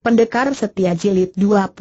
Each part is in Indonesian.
Pendekar Setia Jilid 21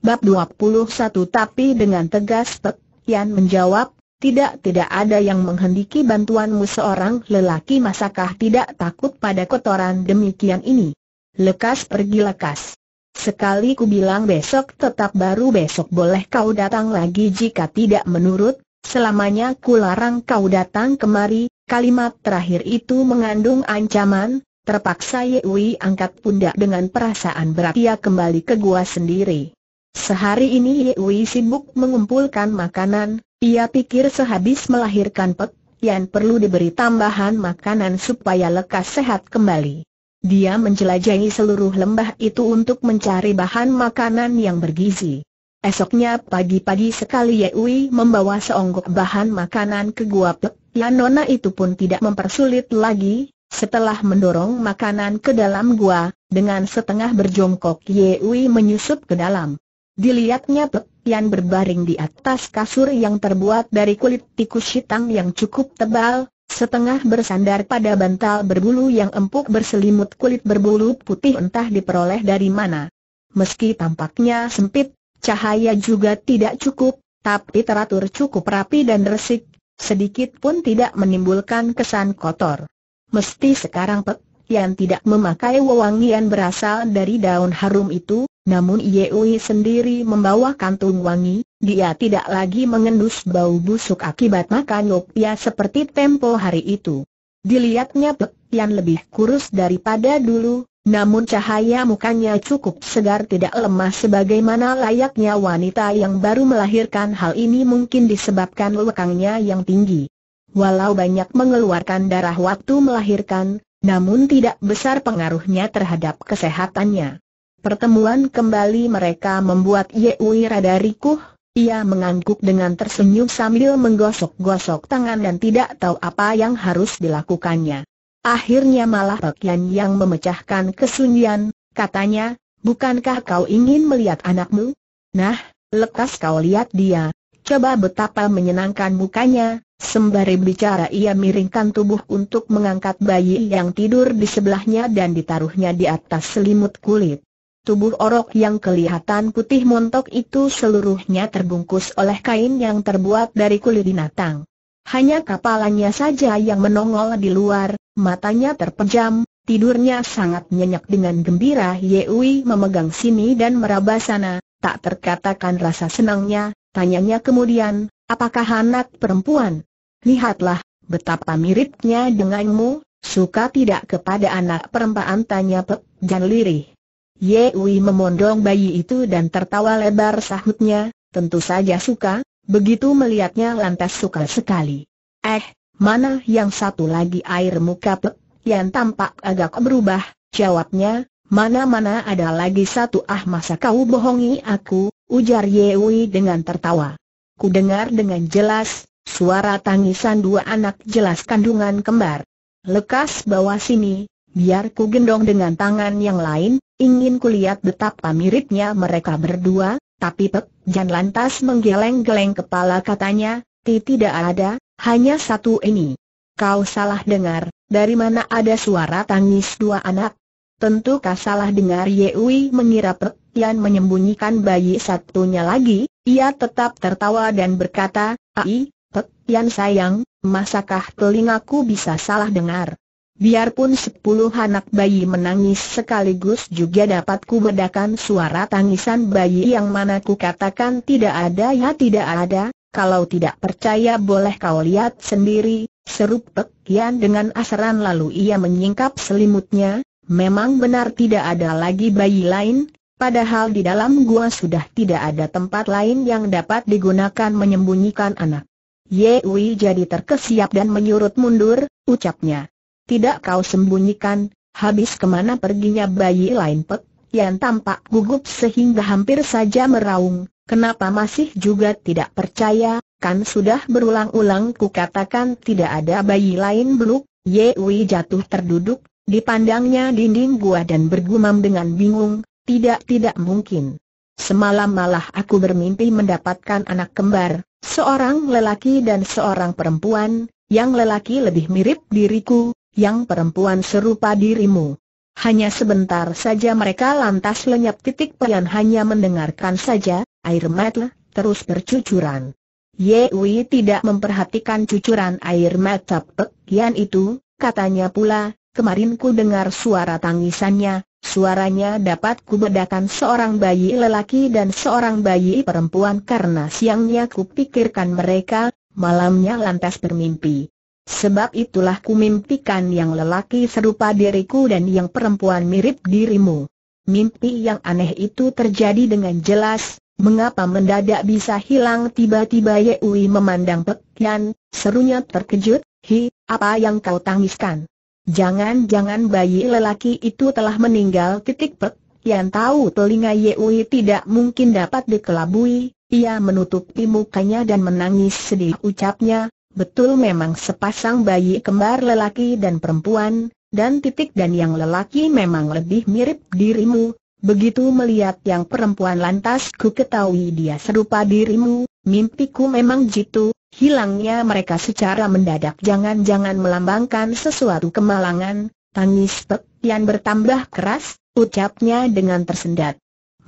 Bab 21 tapi dengan tegas Pek Yan menjawab, tidak tidak ada yang menghendaki bantuanmu seorang lelaki masakah tidak takut pada kotoran demikian ini. Lekas pergi lekas. Sekali ku bilang besok tetap baru besok boleh kau datang lagi jika tidak menurut, selamanya ku larang kau datang kemari, kalimat terakhir itu mengandung ancaman, Terpaksa Yewi angkat pundak dengan perasaan berat ia kembali ke gua sendiri. Sehari ini Yewi sibuk mengumpulkan makanan, ia pikir sehabis melahirkan Pek, Yan perlu diberi tambahan makanan supaya lekas sehat kembali. Dia menjelajahi seluruh lembah itu untuk mencari bahan makanan yang bergizi. Esoknya pagi-pagi sekali Yewi membawa seonggok bahan makanan ke gua Pek, Yan nona itu pun tidak mempersulit lagi, setelah mendorong makanan ke dalam gua, dengan setengah berjongkok Yewi menyusup ke dalam. Dilihatnya Pek Tian berbaring di atas kasur yang terbuat dari kulit tikus hitam yang cukup tebal, setengah bersandar pada bantal berbulu yang empuk berselimut kulit berbulu putih entah diperoleh dari mana. Meski tampaknya sempit, cahaya juga tidak cukup, tapi teratur cukup rapi dan resik, sedikit pun tidak menimbulkan kesan kotor. Mesti sekarang Pek Tian tidak memakai wewangian berasal dari daun harum itu, namun Yeui sendiri membawa kantung wangi, dia tidak lagi mengendus bau busuk akibat makan opia seperti tempo hari itu. Dilihatnya Pek Tian lebih kurus daripada dulu, namun cahaya mukanya cukup segar tidak lemah sebagaimana layaknya wanita yang baru melahirkan hal ini mungkin disebabkan lekangnya yang tinggi. Walau banyak mengeluarkan darah waktu melahirkan, namun tidak besar pengaruhnya terhadap kesehatannya. Pertemuan kembali mereka membuat Yeui rada rikuh, ia mengangguk dengan tersenyum sambil menggosok-gosok tangan dan tidak tahu apa yang harus dilakukannya. Akhirnya malah Pekian yang memecahkan kesunyian, katanya, bukankah kau ingin melihat anakmu? Nah, lekas kau lihat dia, coba betapa menyenangkan mukanya, Sembari bicara ia miringkan tubuh untuk mengangkat bayi yang tidur di sebelahnya dan ditaruhnya di atas selimut kulit. Tubuh orok yang kelihatan putih montok itu seluruhnya terbungkus oleh kain yang terbuat dari kulit binatang. Hanya kepalanya saja yang menongol di luar, matanya terpejam, tidurnya sangat nyenyak dengan gembira Yewi memegang sini dan meraba sana, tak terkatakan rasa senangnya, tanyanya kemudian, Apakah anak perempuan? Lihatlah, betapa miripnya denganmu, suka tidak kepada anak perempuan tanya Pek Jan lirih. Yewi memondong bayi itu dan tertawa lebar sahutnya, tentu saja suka, begitu melihatnya lantas suka sekali. Eh, mana yang satu lagi air muka Pek yang tampak agak berubah, jawabnya, mana-mana ada lagi satu ah masa kau bohongi aku, ujar Yewi dengan tertawa ku dengar dengan jelas, suara tangisan dua anak jelas kandungan kembar. Lekas bawa sini, biar ku gendong dengan tangan yang lain, ingin ku lihat betapa miripnya mereka berdua, tapi Pek Jan lantas menggeleng-geleng kepala katanya, Ti tidak ada, hanya satu ini. Kau salah dengar, dari mana ada suara tangis dua anak? Tentu kau salah dengar Yewi mengira Pek Tian menyembunyikan bayi satunya lagi, ia tetap tertawa dan berkata, Ai, Pek Tian sayang, masakah telingaku bisa salah dengar? Biarpun sepuluh anak bayi menangis sekaligus juga dapat kubedakan suara tangisan bayi yang mana ku katakan tidak ada ya tidak ada, kalau tidak percaya boleh kau lihat sendiri, seru Pek Tian dengan asaran lalu ia menyingkap selimutnya, memang benar tidak ada lagi bayi lain, Padahal di dalam gua sudah tidak ada tempat lain yang dapat digunakan menyembunyikan anak. Ye Wei jadi terkesiap dan menyurut mundur, ucapnya. Tidak kau sembunyikan, habis kemana perginya bayi lain pek, yang tampak gugup sehingga hampir saja meraung, kenapa masih juga tidak percaya, kan sudah berulang-ulang ku katakan tidak ada bayi lain beluk, Wei jatuh terduduk, dipandangnya dinding gua dan bergumam dengan bingung, tidak, tidak mungkin. Semalam malah aku bermimpi mendapatkan anak kembar, seorang lelaki dan seorang perempuan, yang lelaki lebih mirip diriku, yang perempuan serupa dirimu. Hanya sebentar saja mereka lantas lenyap titik pelan hanya mendengarkan saja, air mata terus bercucuran. Yewi tidak memperhatikan cucuran air mata pekian itu, katanya pula, kemarin ku dengar suara tangisannya, Suaranya dapat kubedakan seorang bayi lelaki dan seorang bayi perempuan karena siangnya kupikirkan mereka, malamnya lantas bermimpi. Sebab itulah kumimpikan yang lelaki serupa diriku dan yang perempuan mirip dirimu. Mimpi yang aneh itu terjadi dengan jelas, mengapa mendadak bisa hilang tiba-tiba Yeui memandang Pekian, serunya terkejut, hi, apa yang kau tangiskan? Jangan-jangan bayi lelaki itu telah meninggal titik pek, yang tahu telinga Yeui tidak mungkin dapat dikelabui, ia menutupi mukanya dan menangis sedih ucapnya, betul memang sepasang bayi kembar lelaki dan perempuan, dan titik dan yang lelaki memang lebih mirip dirimu, Begitu melihat yang perempuan lantas ku ketahui dia serupa dirimu, mimpiku memang jitu, Hilangnya mereka secara mendadak jangan-jangan melambangkan sesuatu kemalangan, tangis Pek yang bertambah keras, ucapnya dengan tersendat.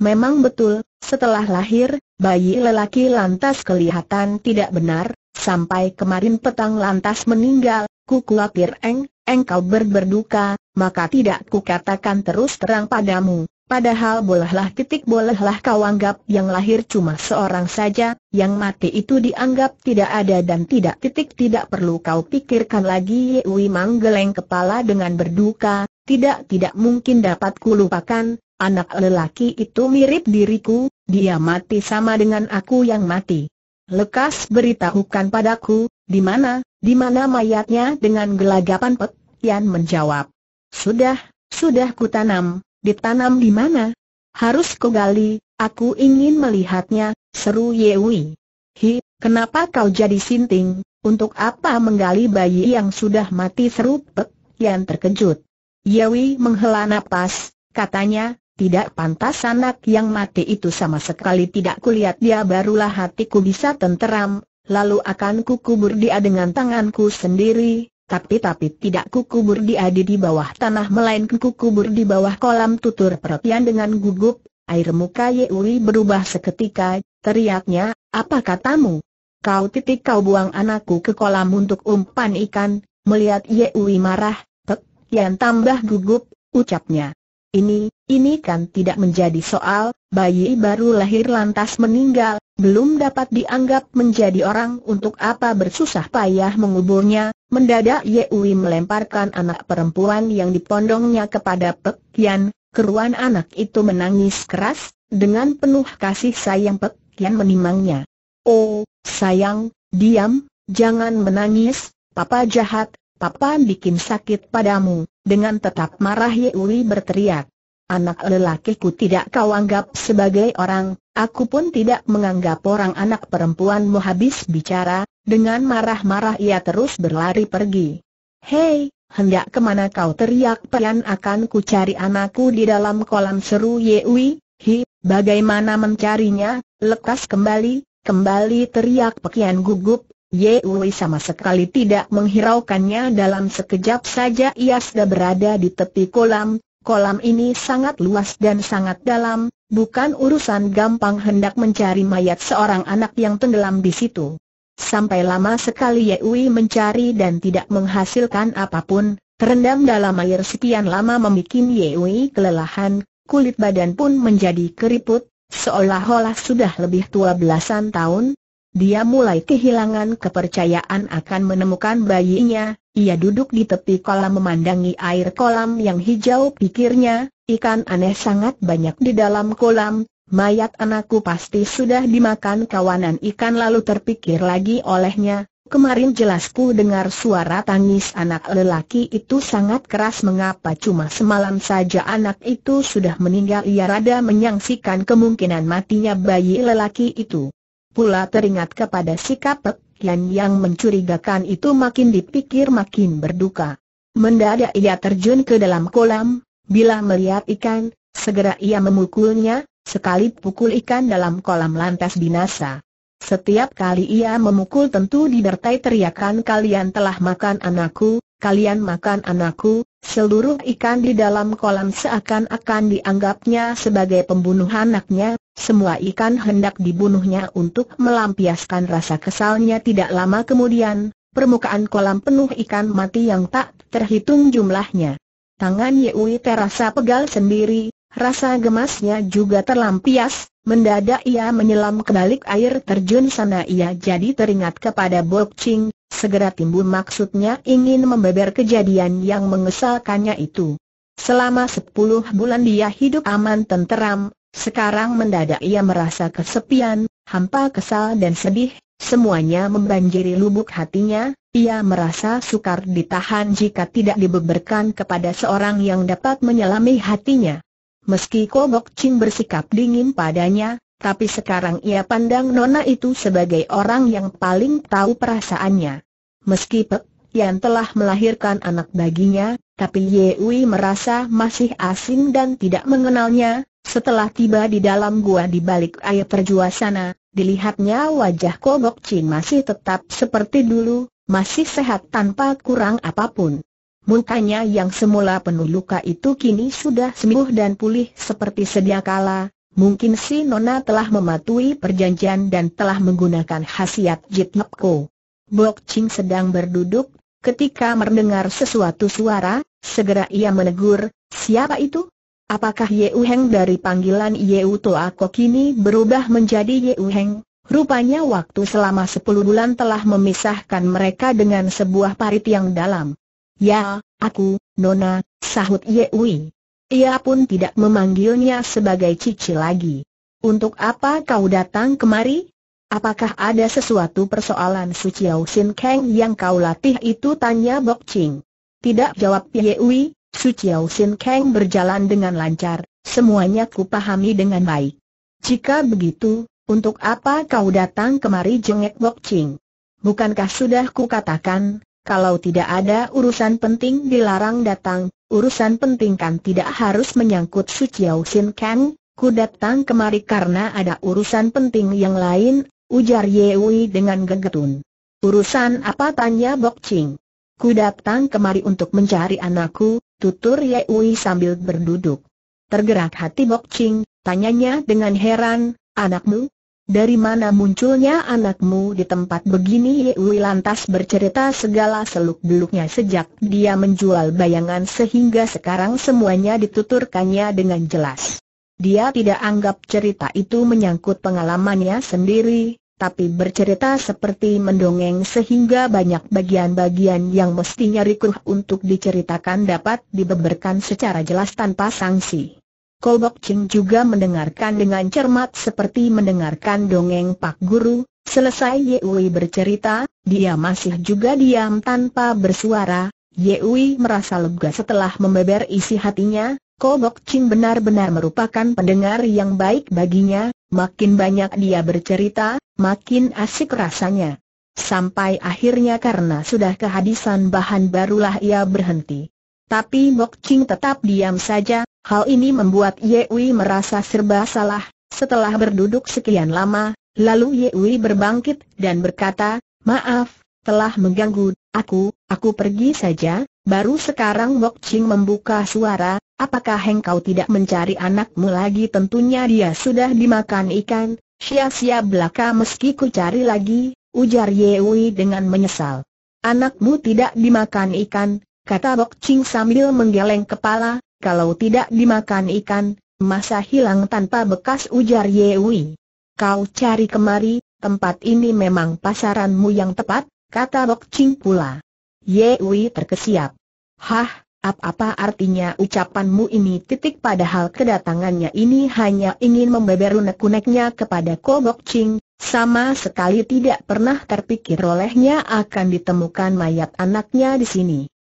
Memang betul, setelah lahir, bayi lelaki lantas kelihatan tidak benar, sampai kemarin petang lantas meninggal, ku khawatir eng, engkau berberduka, maka tidak ku katakan terus terang padamu. Padahal bolehlah titik bolehlah kau anggap yang lahir cuma seorang saja, yang mati itu dianggap tidak ada dan tidak titik tidak perlu kau pikirkan lagi Yewi manggeleng kepala dengan berduka, tidak tidak mungkin dapat kulupakan, anak lelaki itu mirip diriku, dia mati sama dengan aku yang mati. Lekas beritahukan padaku, di mana, di mana mayatnya dengan gelagapan Pek Yan menjawab. Sudah, sudah kutanam, Ditanam di mana? Harus kugali, aku ingin melihatnya, seru Yewi. Hi, kenapa kau jadi sinting, untuk apa menggali bayi yang sudah mati seru Pek yang terkejut. Yewi menghela napas, katanya, tidak pantas anak yang mati itu sama sekali tidak kulihat dia barulah hatiku bisa tenteram, lalu akan kukubur dia dengan tanganku sendiri, tapi-tapi tidak kukubur dia di bawah tanah melainkan kukubur di bawah kolam tutur perhatian dengan gugup, air muka Yewi berubah seketika, teriaknya, apa katamu? Kau titik kau buang anakku ke kolam untuk umpan ikan, melihat Yewi marah, Tek, yang tambah gugup, ucapnya. Ini, ini kan tidak menjadi soal, bayi baru lahir lantas meninggal, belum dapat dianggap menjadi orang untuk apa bersusah payah menguburnya, mendadak Ye Yewi melemparkan anak perempuan yang dipondongnya kepada Pek Kian, keruan anak itu menangis keras, dengan penuh kasih sayang Pek Kian menimangnya. Oh, sayang, diam, jangan menangis, papa jahat, papa bikin sakit padamu. Dengan tetap marah Yewi berteriak. Anak lelakiku tidak kau anggap sebagai orang, aku pun tidak menganggap orang anak perempuanmu habis bicara, dengan marah-marah ia terus berlari pergi. Hei, hendak kemana kau teriak pelan akan ku cari anakku di dalam kolam seru Yewi, hi, bagaimana mencarinya, lekas kembali, kembali teriak pekian gugup, Ye Wei sama sekali tidak menghiraukannya dalam sekejap saja ia sudah berada di tepi kolam, kolam ini sangat luas dan sangat dalam, bukan urusan gampang hendak mencari mayat seorang anak yang tenggelam di situ. Sampai lama sekali Ye Wei mencari dan tidak menghasilkan apapun, terendam dalam air sekian lama membuat Ye Wei kelelahan, kulit badan pun menjadi keriput, seolah-olah sudah lebih tua belasan tahun, dia mulai kehilangan kepercayaan akan menemukan bayinya, ia duduk di tepi kolam memandangi air kolam yang hijau pikirnya, ikan aneh sangat banyak di dalam kolam, mayat anakku pasti sudah dimakan kawanan ikan lalu terpikir lagi olehnya, kemarin jelasku dengar suara tangis anak lelaki itu sangat keras mengapa cuma semalam saja anak itu sudah meninggal ia rada menyangsikan kemungkinan matinya bayi lelaki itu pula teringat kepada sikap Pek Yan yang mencurigakan itu makin dipikir makin berduka. Mendadak ia terjun ke dalam kolam, bila melihat ikan, segera ia memukulnya, sekali pukul ikan dalam kolam lantas binasa. Setiap kali ia memukul tentu didertai teriakan kalian telah makan anakku, kalian makan anakku, seluruh ikan di dalam kolam seakan-akan dianggapnya sebagai pembunuh anaknya, semua ikan hendak dibunuhnya untuk melampiaskan rasa kesalnya tidak lama kemudian, permukaan kolam penuh ikan mati yang tak terhitung jumlahnya. Tangan Yewi terasa pegal sendiri, rasa gemasnya juga terlampias, mendadak ia menyelam ke balik air terjun sana ia jadi teringat kepada Bob Ching, segera timbul maksudnya ingin membeber kejadian yang mengesalkannya itu. Selama 10 bulan dia hidup aman tenteram, sekarang mendadak ia merasa kesepian, hampa kesal dan sedih, semuanya membanjiri lubuk hatinya, ia merasa sukar ditahan jika tidak dibeberkan kepada seorang yang dapat menyelami hatinya. Meski Kobok Chin bersikap dingin padanya, tapi sekarang ia pandang Nona itu sebagai orang yang paling tahu perasaannya. Meski Pek Yan telah melahirkan anak baginya, tapi Yewi merasa masih asing dan tidak mengenalnya, setelah tiba di dalam gua di balik air terjua sana, dilihatnya wajah Kobok Chin masih tetap seperti dulu, masih sehat tanpa kurang apapun. Mukanya yang semula penuh luka itu kini sudah sembuh dan pulih seperti sedia kala. Mungkin si Nona telah mematuhi perjanjian dan telah menggunakan khasiat Jit Nepko. Bok Ching sedang berduduk, ketika mendengar sesuatu suara, segera ia menegur, siapa itu? Apakah Yeu Heng dari panggilan Yeu Toa Ko kini berubah menjadi Yeu Heng? Rupanya waktu selama sepuluh bulan telah memisahkan mereka dengan sebuah parit yang dalam. Ya, aku, Nona, sahut Yeui. Ia pun tidak memanggilnya sebagai Cici lagi. Untuk apa kau datang kemari? Apakah ada sesuatu persoalan Su Sin Kang yang kau latih itu tanya Bok Ching. Tidak jawab Yeui. Chiao Sin Kang berjalan dengan lancar, semuanya ku pahami dengan baik. Jika begitu, untuk apa kau datang kemari jengek Bok Ching? Bukankah sudah ku katakan, kalau tidak ada urusan penting dilarang datang, urusan penting kan tidak harus menyangkut Chiao Sin Kang, ku datang kemari karena ada urusan penting yang lain, ujar Ye Wei dengan gegetun. Urusan apa tanya Bok Ching? Ku datang kemari untuk mencari anakku, tutur Ye Ui sambil berduduk. Tergerak hati Bok Ching, tanyanya dengan heran, anakmu? Dari mana munculnya anakmu di tempat begini Ye Ui lantas bercerita segala seluk-beluknya sejak dia menjual bayangan sehingga sekarang semuanya dituturkannya dengan jelas. Dia tidak anggap cerita itu menyangkut pengalamannya sendiri, tapi bercerita seperti mendongeng sehingga banyak bagian-bagian yang mestinya rikuh untuk diceritakan dapat dibeberkan secara jelas tanpa sanksi. Kolbok Ching juga mendengarkan dengan cermat seperti mendengarkan dongeng Pak Guru, selesai Ye Wei bercerita, dia masih juga diam tanpa bersuara, Ye Wei merasa lega setelah membeber isi hatinya, Kolbok Ching benar-benar merupakan pendengar yang baik baginya, Makin banyak dia bercerita, makin asik rasanya. Sampai akhirnya karena sudah kehabisan bahan barulah ia berhenti. Tapi Mok Ching tetap diam saja, hal ini membuat Ye Wei merasa serba salah. Setelah berduduk sekian lama, lalu Ye Wei berbangkit dan berkata, Maaf, telah mengganggu, aku, aku pergi saja. Baru sekarang Mok Ching membuka suara, apakah engkau tidak mencari anakmu lagi tentunya dia sudah dimakan ikan, Sia-sia belaka meski ku cari lagi, ujar Yewi dengan menyesal. Anakmu tidak dimakan ikan, kata Bok Ching sambil menggeleng kepala, kalau tidak dimakan ikan, masa hilang tanpa bekas ujar Yewi. Kau cari kemari, tempat ini memang pasaranmu yang tepat, kata Bok Ching pula. Yewi terkesiap. Hah, apa-apa artinya ucapanmu ini titik padahal kedatangannya ini hanya ingin membeber unek-uneknya kepada Kobok Ching, sama sekali tidak pernah terpikir olehnya akan ditemukan mayat anaknya di sini.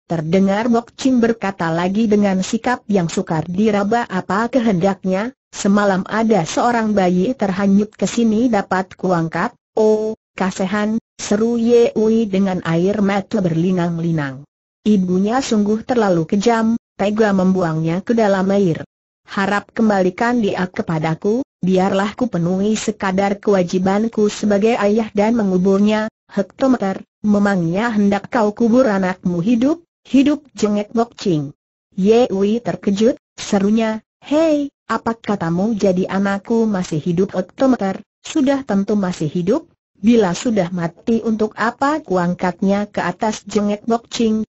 Terdengar Bok Ching berkata lagi dengan sikap yang sukar diraba apa kehendaknya, semalam ada seorang bayi terhanyut ke sini dapat kuangkat, oh, kasehan, seru Ye Ui dengan air mata berlinang-linang. Ibunya sungguh terlalu kejam, tega membuangnya ke dalam air. Harap kembalikan dia kepadaku, biarlah ku penuhi sekadar kewajibanku sebagai ayah dan menguburnya, hektometer, memangnya hendak kau kubur anakmu hidup, hidup jengek bokcing. Wei terkejut, serunya, hei, apa katamu jadi anakku masih hidup hektometer, sudah tentu masih hidup, Bila sudah mati untuk apa kuangkatnya ke atas jengek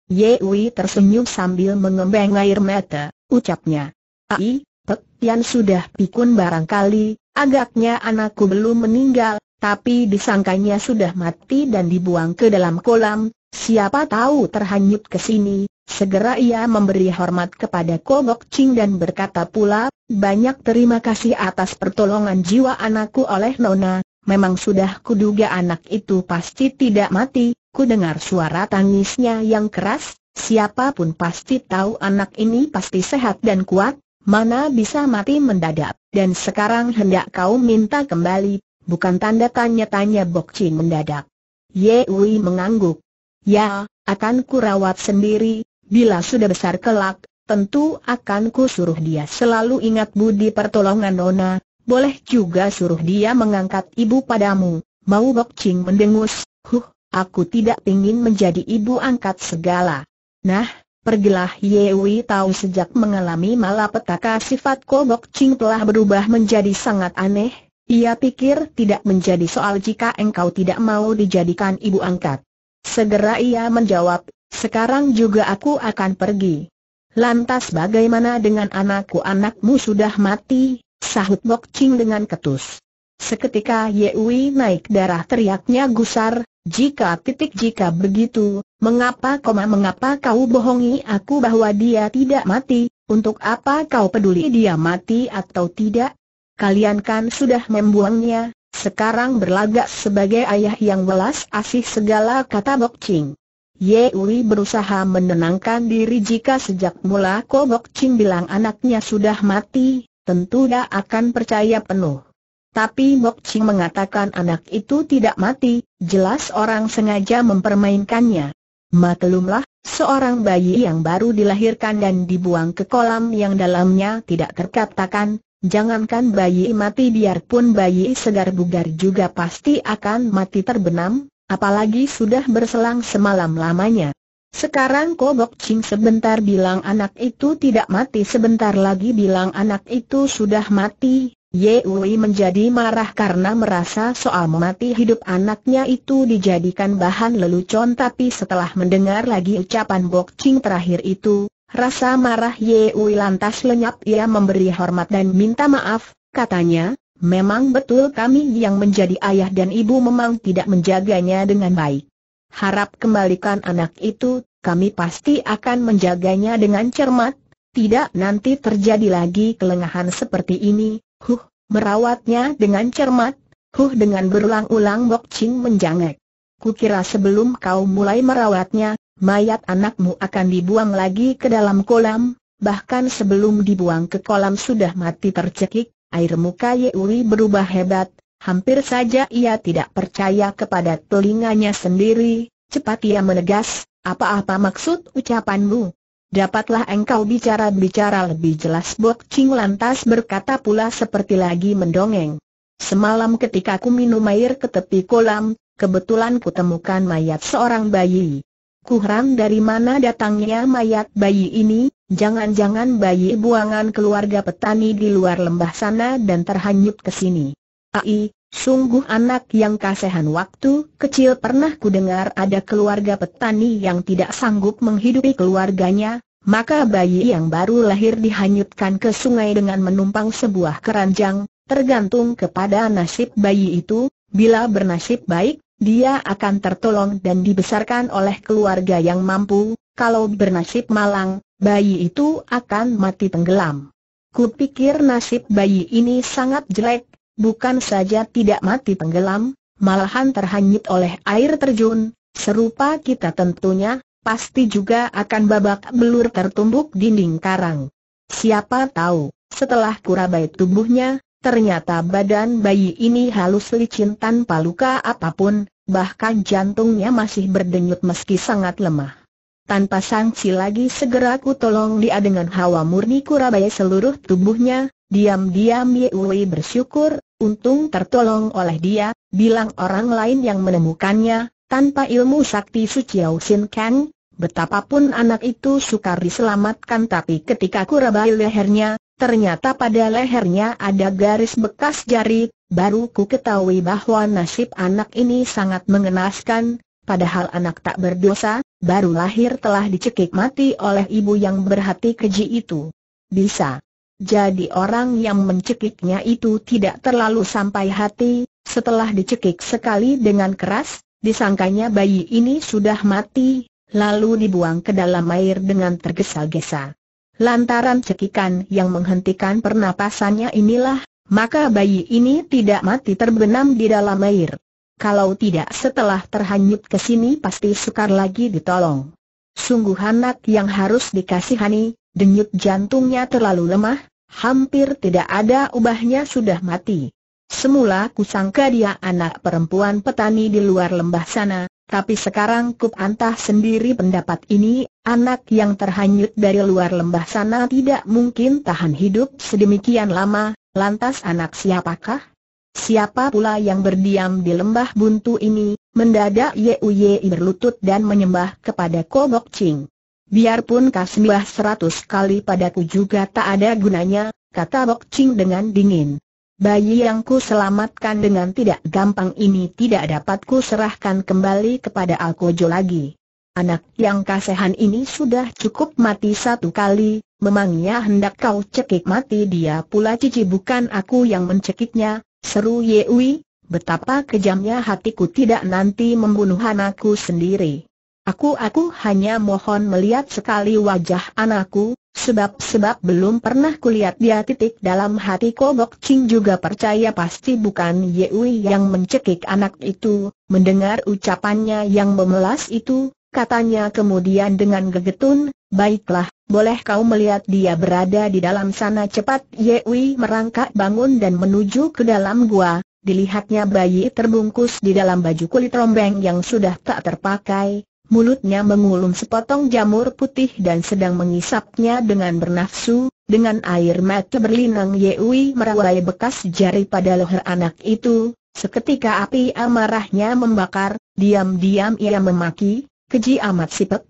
Ye Wei tersenyum sambil mengembang air mata, ucapnya. Ai, Pek Tian sudah pikun barangkali, agaknya anakku belum meninggal, tapi disangkanya sudah mati dan dibuang ke dalam kolam, siapa tahu terhanyut ke sini. Segera ia memberi hormat kepada Bok Ching dan berkata pula, banyak terima kasih atas pertolongan jiwa anakku oleh Nona, Memang sudah kuduga anak itu pasti tidak mati, ku dengar suara tangisnya yang keras, siapapun pasti tahu anak ini pasti sehat dan kuat, mana bisa mati mendadak, dan sekarang hendak kau minta kembali, bukan tanda tanya-tanya Bok Chin mendadak. Ye Wei mengangguk. Ya, akan ku rawat sendiri, bila sudah besar kelak, tentu akan ku suruh dia selalu ingat budi pertolongan Nona, boleh juga suruh dia mengangkat ibu padamu. Mau Bok Ching mendengus, huh, aku tidak ingin menjadi ibu angkat segala. Nah, pergilah Yewi tahu sejak mengalami malapetaka sifat Ko Bok Ching telah berubah menjadi sangat aneh. Ia pikir tidak menjadi soal jika engkau tidak mau dijadikan ibu angkat. Segera ia menjawab, sekarang juga aku akan pergi. Lantas bagaimana dengan anakku anakmu sudah mati, Sahut Bok Ching dengan ketus. Seketika Ye Wei naik darah teriaknya gusar, jika titik jika begitu, mengapa koma mengapa kau bohongi aku bahwa dia tidak mati, untuk apa kau peduli dia mati atau tidak? Kalian kan sudah membuangnya, sekarang berlagak sebagai ayah yang welas asih segala kata Bok Ching. Wei berusaha menenangkan diri jika sejak mula kau Bok Ching bilang anaknya sudah mati, tentu dia akan percaya penuh. Tapi Mok Ching mengatakan anak itu tidak mati, jelas orang sengaja mempermainkannya. Maklumlah, seorang bayi yang baru dilahirkan dan dibuang ke kolam yang dalamnya tidak terkatakan, jangankan bayi mati biarpun bayi segar bugar juga pasti akan mati terbenam, apalagi sudah berselang semalam lamanya. Sekarang Kobok Ching sebentar bilang anak itu tidak mati sebentar lagi bilang anak itu sudah mati. Ye Wei menjadi marah karena merasa soal mati hidup anaknya itu dijadikan bahan lelucon tapi setelah mendengar lagi ucapan Bok Ching terakhir itu, rasa marah Ye Wei lantas lenyap ia memberi hormat dan minta maaf, katanya, memang betul kami yang menjadi ayah dan ibu memang tidak menjaganya dengan baik. Harap kembalikan anak itu, kami pasti akan menjaganya dengan cermat, tidak nanti terjadi lagi kelengahan seperti ini, huh, merawatnya dengan cermat, huh dengan berulang-ulang Bok Ching menjangek. Kukira sebelum kau mulai merawatnya, mayat anakmu akan dibuang lagi ke dalam kolam, bahkan sebelum dibuang ke kolam sudah mati tercekik, air muka Yeuri berubah hebat, Hampir saja ia tidak percaya kepada telinganya sendiri, cepat ia menegas, apa-apa maksud ucapanmu? Dapatlah engkau bicara-bicara lebih jelas Bok Ching lantas berkata pula seperti lagi mendongeng. Semalam ketika ku minum air ke tepi kolam, kebetulan kutemukan mayat seorang bayi. Kuhram dari mana datangnya mayat bayi ini, jangan-jangan bayi buangan keluarga petani di luar lembah sana dan terhanyut ke sini. Ai, sungguh anak yang kasihan waktu kecil pernah kudengar ada keluarga petani yang tidak sanggup menghidupi keluarganya, maka bayi yang baru lahir dihanyutkan ke sungai dengan menumpang sebuah keranjang, tergantung kepada nasib bayi itu, bila bernasib baik, dia akan tertolong dan dibesarkan oleh keluarga yang mampu, kalau bernasib malang, bayi itu akan mati tenggelam. Kupikir nasib bayi ini sangat jelek, bukan saja tidak mati tenggelam, malahan terhanyut oleh air terjun, serupa kita tentunya, pasti juga akan babak belur tertumbuk dinding karang. Siapa tahu, setelah kurabai tubuhnya, ternyata badan bayi ini halus licin tanpa luka apapun, bahkan jantungnya masih berdenyut meski sangat lemah. Tanpa sanksi lagi segera ku tolong dia dengan hawa murni kurabaya seluruh tubuhnya, Diam-diam Wei bersyukur, untung tertolong oleh dia, bilang orang lain yang menemukannya, tanpa ilmu sakti Suciao Sin Kang, betapapun anak itu sukar diselamatkan tapi ketika kurabai lehernya, ternyata pada lehernya ada garis bekas jari, baru ku ketahui bahwa nasib anak ini sangat mengenaskan, padahal anak tak berdosa, baru lahir telah dicekik mati oleh ibu yang berhati keji itu. Bisa jadi orang yang mencekiknya itu tidak terlalu sampai hati, setelah dicekik sekali dengan keras, disangkanya bayi ini sudah mati, lalu dibuang ke dalam air dengan tergesa-gesa. Lantaran cekikan yang menghentikan pernapasannya inilah, maka bayi ini tidak mati terbenam di dalam air. Kalau tidak setelah terhanyut ke sini pasti sukar lagi ditolong. Sungguh anak yang harus dikasihani, Denyut jantungnya terlalu lemah, hampir tidak ada ubahnya sudah mati. Semula kusangka dia anak perempuan petani di luar lembah sana, tapi sekarang kupantah sendiri pendapat ini, anak yang terhanyut dari luar lembah sana tidak mungkin tahan hidup sedemikian lama, lantas anak siapakah? Siapa pula yang berdiam di lembah buntu ini, mendadak Yei berlutut dan menyembah kepada Kobok Ching. Biarpun kasmiah seratus kali padaku juga tak ada gunanya, kata Bok Ching dengan dingin. Bayi yang ku selamatkan dengan tidak gampang ini tidak dapat ku serahkan kembali kepada Alkojo lagi. Anak yang kasehan ini sudah cukup mati satu kali, memangnya hendak kau cekik mati dia pula cici bukan aku yang mencekiknya, seru Yewi, betapa kejamnya hatiku tidak nanti membunuh anakku sendiri. Aku-aku hanya mohon melihat sekali wajah anakku, sebab-sebab belum pernah kulihat dia titik dalam hati Kobok Ching juga percaya pasti bukan Yewi yang mencekik anak itu, mendengar ucapannya yang memelas itu, katanya kemudian dengan gegetun, baiklah, boleh kau melihat dia berada di dalam sana cepat Yewi merangkak bangun dan menuju ke dalam gua, Dilihatnya bayi terbungkus di dalam baju kulit rombeng yang sudah tak terpakai, mulutnya mengulum sepotong jamur putih dan sedang mengisapnya dengan bernafsu, dengan air mata berlinang Yewi merawai bekas jari pada leher anak itu, seketika api amarahnya membakar, diam-diam ia memaki, keji amat si Pek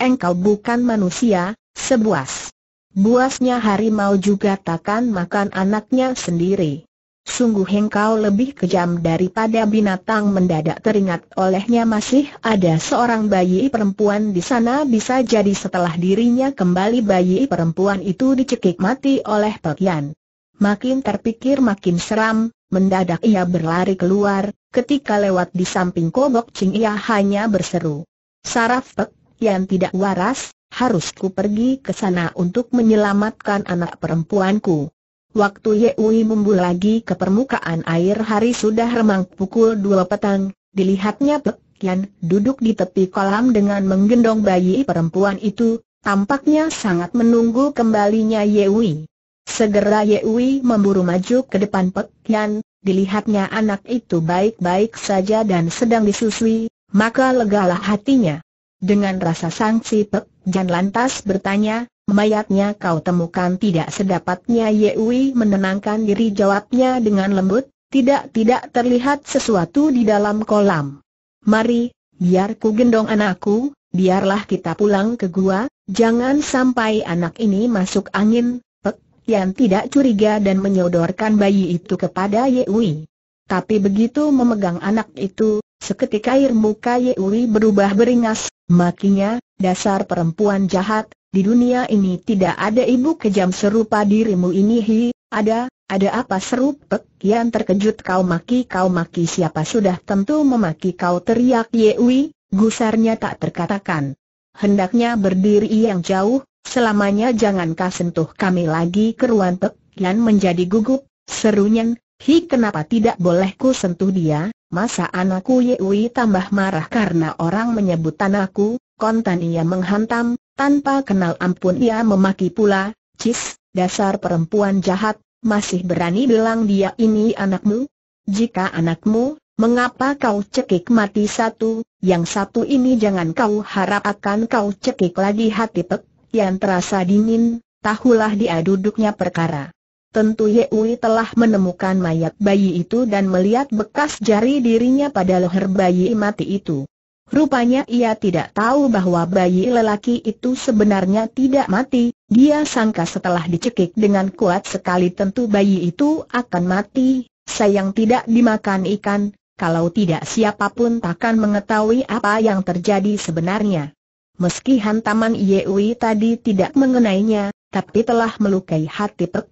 engkau bukan manusia, sebuas. Buasnya harimau juga takkan makan anaknya sendiri. Sungguh hengkau lebih kejam daripada binatang mendadak teringat olehnya masih ada seorang bayi perempuan di sana bisa jadi setelah dirinya kembali bayi perempuan itu dicekik mati oleh Pekian. Makin terpikir makin seram, mendadak ia berlari keluar, ketika lewat di samping kobok cing ia hanya berseru. Saraf Pek yang tidak waras, harus ku pergi ke sana untuk menyelamatkan anak perempuanku. Waktu Ui mumbul lagi ke permukaan air hari sudah remang pukul dua petang, dilihatnya Pek Kian duduk di tepi kolam dengan menggendong bayi perempuan itu, tampaknya sangat menunggu kembalinya Ye Ui. Segera Ye Ui memburu maju ke depan Pek Kian, dilihatnya anak itu baik-baik saja dan sedang disusui, maka legalah hatinya. Dengan rasa sangsi Pek Jan lantas bertanya, Mayatnya kau temukan tidak sedapatnya Yewi menenangkan diri jawabnya dengan lembut, tidak-tidak terlihat sesuatu di dalam kolam. Mari, biar ku gendong anakku, biarlah kita pulang ke gua, jangan sampai anak ini masuk angin, Pek yang tidak curiga dan menyodorkan bayi itu kepada Yewi. Tapi begitu memegang anak itu, seketika air muka Yewi berubah beringas, makinya, dasar perempuan jahat, di dunia ini tidak ada ibu kejam serupa dirimu ini hi, ada, ada apa serupa? Pek terkejut kau maki kau maki siapa sudah tentu memaki kau teriak Yewi, gusarnya tak terkatakan. Hendaknya berdiri yang jauh, selamanya jangankah sentuh kami lagi keruan Pek yang menjadi gugup, serunya, hi kenapa tidak bolehku sentuh dia, masa anakku Yewi tambah marah karena orang menyebut anakku, kontan ia menghantam, tanpa kenal ampun ia memaki pula, Cis, dasar perempuan jahat, masih berani bilang dia ini anakmu? Jika anakmu, mengapa kau cekik mati satu, yang satu ini jangan kau harap akan kau cekik lagi hati pek, yang terasa dingin, tahulah dia duduknya perkara. Tentu Yeui telah menemukan mayat bayi itu dan melihat bekas jari dirinya pada leher bayi mati itu. Rupanya ia tidak tahu bahwa bayi lelaki itu sebenarnya tidak mati, dia sangka setelah dicekik dengan kuat sekali tentu bayi itu akan mati, sayang tidak dimakan ikan, kalau tidak siapapun takkan mengetahui apa yang terjadi sebenarnya. Meski hantaman Yewi tadi tidak mengenainya, tapi telah melukai hati Pek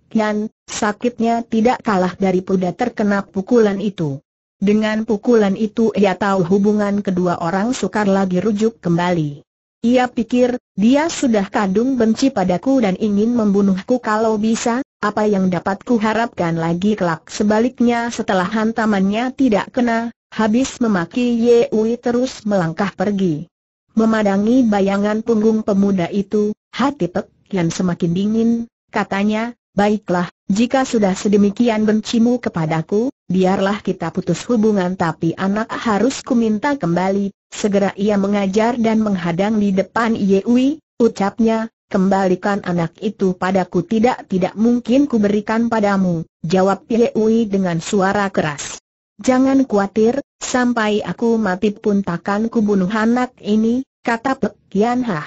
sakitnya tidak kalah dari kuda terkena pukulan itu. Dengan pukulan itu ia tahu hubungan kedua orang sukar lagi rujuk kembali. Ia pikir, dia sudah kadung benci padaku dan ingin membunuhku kalau bisa, apa yang dapat harapkan lagi kelak sebaliknya setelah hantamannya tidak kena, habis memaki Ye Yewi terus melangkah pergi. Memandangi bayangan punggung pemuda itu, hati Pek Yan semakin dingin, katanya, Baiklah, jika sudah sedemikian bencimu kepadaku, biarlah kita putus hubungan tapi anak harus kuminta kembali. Segera ia mengajar dan menghadang di depan Yewi, ucapnya, kembalikan anak itu padaku tidak tidak mungkin kuberikan padamu, jawab Yewi dengan suara keras. Jangan khawatir, sampai aku mati pun takkan kubunuh anak ini, kata Pek Kian Hah.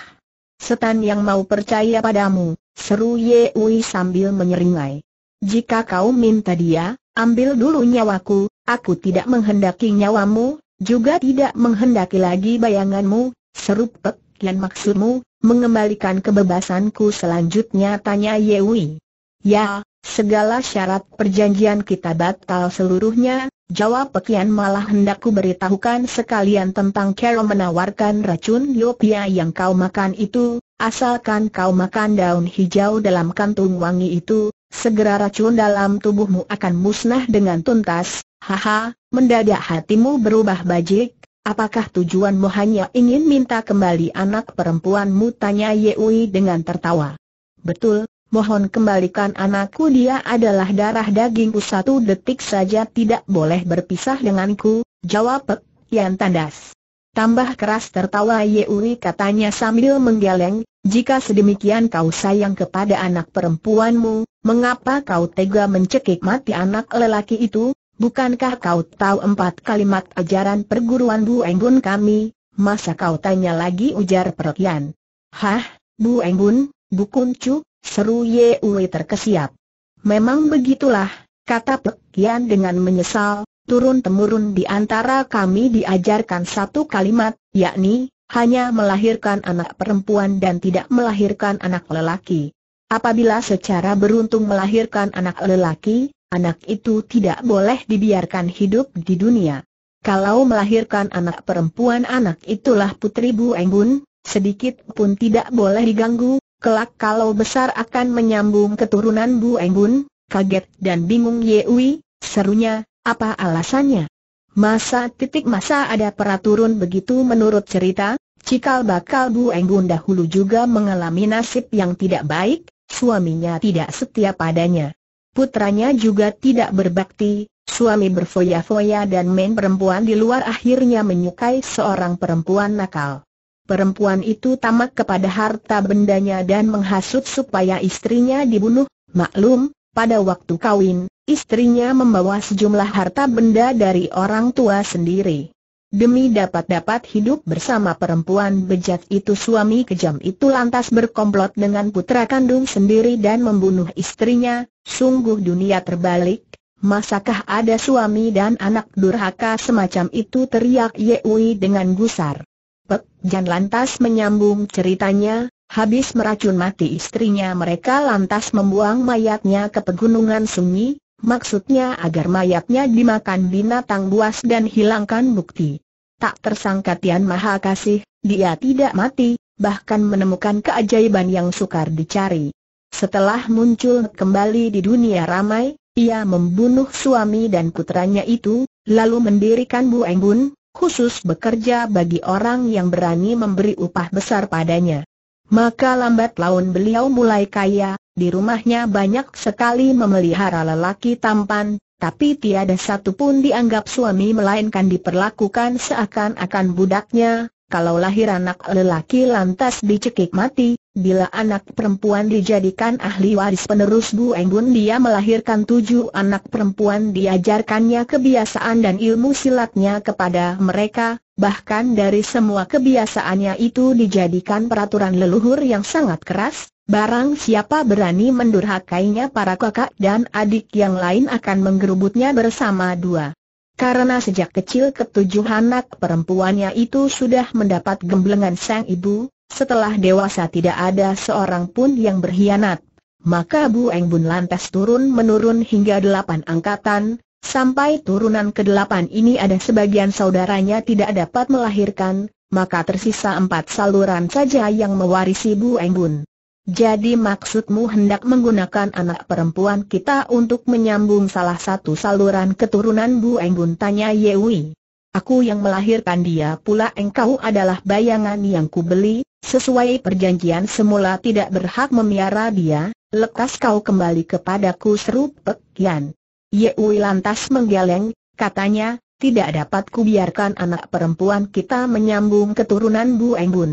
Setan yang mau percaya padamu, Seru Ye Ui sambil menyeringai. Jika kau minta dia, ambil dulu nyawaku, aku tidak menghendaki nyawamu, juga tidak menghendaki lagi bayanganmu, seru Pek Yan maksudmu, mengembalikan kebebasanku selanjutnya tanya Ye Ui. Ya, segala syarat perjanjian kita batal seluruhnya, jawab Pekian malah hendakku beritahukan sekalian tentang Carol menawarkan racun Yopia yang kau makan itu, Asalkan kau makan daun hijau dalam kantung wangi itu, segera racun dalam tubuhmu akan musnah dengan tuntas. Haha, mendadak hatimu berubah bajik. Apakah tujuanmu hanya ingin minta kembali anak perempuanmu? Tanya Yeui dengan tertawa. Betul, mohon kembalikan anakku. Dia adalah darah dagingku. Satu detik saja tidak boleh berpisah denganku. Jawab Pek Yan Tandas. Tambah keras tertawa Ye Yewi katanya sambil menggeleng, jika sedemikian kau sayang kepada anak perempuanmu, mengapa kau tega mencekik mati anak lelaki itu? Bukankah kau tahu empat kalimat ajaran perguruan Bu Enggun kami? Masa kau tanya lagi ujar Perkian. Hah, Bu Enggun, Bu Kuncu, seru Yewi terkesiap. Memang begitulah, kata Perkian dengan menyesal, turun-temurun di antara kami diajarkan satu kalimat, yakni, hanya melahirkan anak perempuan dan tidak melahirkan anak lelaki. Apabila secara beruntung melahirkan anak lelaki, anak itu tidak boleh dibiarkan hidup di dunia. Kalau melahirkan anak perempuan anak itulah putri Bu Enggun, sedikit pun tidak boleh diganggu, kelak kalau besar akan menyambung keturunan Bu Enggun, kaget dan bingung Yewi, serunya, apa alasannya? Masa titik masa ada peraturan begitu menurut cerita, Cikal bakal Bu Enggun dahulu juga mengalami nasib yang tidak baik, suaminya tidak setia padanya. Putranya juga tidak berbakti, suami berfoya-foya dan main perempuan di luar akhirnya menyukai seorang perempuan nakal. Perempuan itu tamak kepada harta bendanya dan menghasut supaya istrinya dibunuh, maklum, pada waktu kawin, istrinya membawa sejumlah harta benda dari orang tua sendiri. Demi dapat-dapat hidup bersama perempuan bejat itu suami kejam itu lantas berkomplot dengan putra kandung sendiri dan membunuh istrinya, sungguh dunia terbalik, masakah ada suami dan anak durhaka semacam itu teriak Yewi dengan gusar. Pek Jan lantas menyambung ceritanya, habis meracun mati istrinya mereka lantas membuang mayatnya ke pegunungan sunyi, Maksudnya agar mayatnya dimakan binatang buas dan hilangkan bukti. Tak tersangka Tian Maha Kasih, dia tidak mati, bahkan menemukan keajaiban yang sukar dicari. Setelah muncul kembali di dunia ramai, ia membunuh suami dan putranya itu, lalu mendirikan Bu Engbun, khusus bekerja bagi orang yang berani memberi upah besar padanya. Maka lambat laun beliau mulai kaya, di rumahnya banyak sekali memelihara lelaki tampan, tapi tiada satu pun dianggap suami melainkan diperlakukan seakan-akan budaknya, kalau lahir anak lelaki lantas dicekik mati, Bila anak perempuan dijadikan ahli waris penerus Bu Enggun dia melahirkan tujuh anak perempuan diajarkannya kebiasaan dan ilmu silatnya kepada mereka, bahkan dari semua kebiasaannya itu dijadikan peraturan leluhur yang sangat keras, barang siapa berani mendurhakainya para kakak dan adik yang lain akan menggerubutnya bersama dua. Karena sejak kecil ketujuh anak perempuannya itu sudah mendapat gemblengan sang ibu, setelah dewasa tidak ada seorang pun yang berkhianat. Maka Bu Eng Bun lantas turun menurun hingga delapan angkatan, sampai turunan ke delapan ini ada sebagian saudaranya tidak dapat melahirkan, maka tersisa empat saluran saja yang mewarisi Bu Eng Bun. Jadi maksudmu hendak menggunakan anak perempuan kita untuk menyambung salah satu saluran keturunan Bu Eng Bun tanya Yewi. Aku yang melahirkan dia pula engkau adalah bayangan yang kubeli, Sesuai perjanjian semula tidak berhak memiara dia, lekas kau kembali kepadaku seru Pek Yan. Yewi lantas menggeleng, katanya, tidak dapat biarkan anak perempuan kita menyambung keturunan Bu Eng Bun.